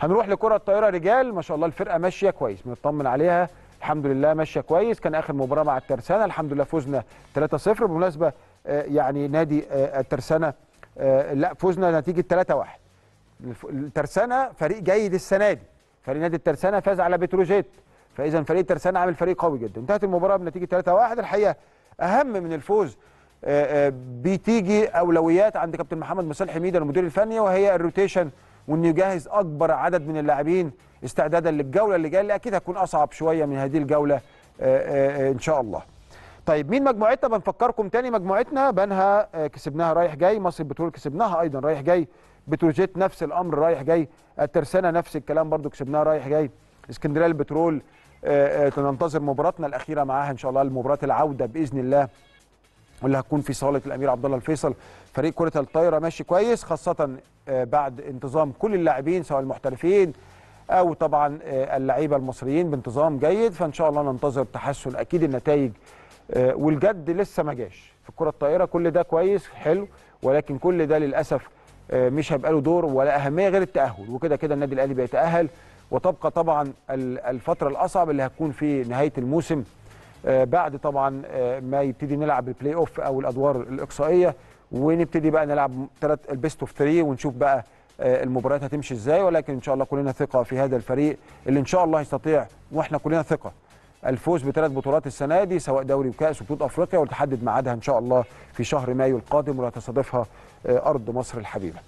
هنروح لكره الطائره رجال ما شاء الله الفرقه ماشيه كويس بنطمن عليها الحمد لله ماشيه كويس كان اخر مباراه مع الترسانه الحمد لله فوزنا 3-0 بمناسبه آه، يعني نادي آه، الترسانه آه، لا فوزنا نتيجه 3-1 الترسانه فريق جيد السنه دي فريق نادي الترسانه فاز على بتروجيت فاذا فريق الترسانه عامل فريق قوي جدا انتهت المباراه بنتيجه 3-1 الحقيقه اهم من الفوز بتيجي اولويات عند كابتن محمد مصالح ميدة المدير الفني وهي الروتيشن وانه يجهز اكبر عدد من اللاعبين استعدادا للجوله اللي جايه اللي اكيد هتكون اصعب شويه من هذه الجوله آه، آه، آه، ان شاء الله. طيب مين مجموعتنا بنفكركم تاني مجموعتنا بنها كسبناها رايح جاي مصر بترول كسبناها ايضا رايح جاي بتروجيت نفس الامر رايح جاي الترسانه نفس الكلام برضو كسبناها رايح جاي اسكندريه البترول ننتظر مباراتنا الاخيره معاها ان شاء الله المباراه العوده باذن الله واللي هتكون في صاله الامير عبد الله الفيصل فريق كره الطايره ماشي كويس خاصه آه، بعد انتظام كل اللاعبين سواء المحترفين او طبعا آه، اللعيبه المصريين بانتظام جيد فان شاء الله ننتظر تحسن اكيد النتائج آه، والجد لسه ما جاش في الكره الطايره كل ده كويس حلو ولكن كل ده للاسف مش هيبقى له دور ولا اهميه غير التاهل وكده كده النادي الاهلي بيتاهل وتبقى طبعا الفتره الاصعب اللي هتكون في نهايه الموسم آه، بعد طبعا آه، ما يبتدي نلعب البلاي اوف او الادوار الاقصائيه ونبتدي بقى نلعب ثلاث البيست اوف 3 ونشوف بقى آه، المباريات هتمشي ازاي ولكن ان شاء الله كلنا ثقه في هذا الفريق اللي ان شاء الله يستطيع واحنا كلنا ثقه الفوز بثلاث بطولات السنه دي سواء دوري وكاس وبطوله افريقيا وتحدد ميعادها ان شاء الله في شهر مايو القادم ولا تستضيفها ارض مصر الحبيبه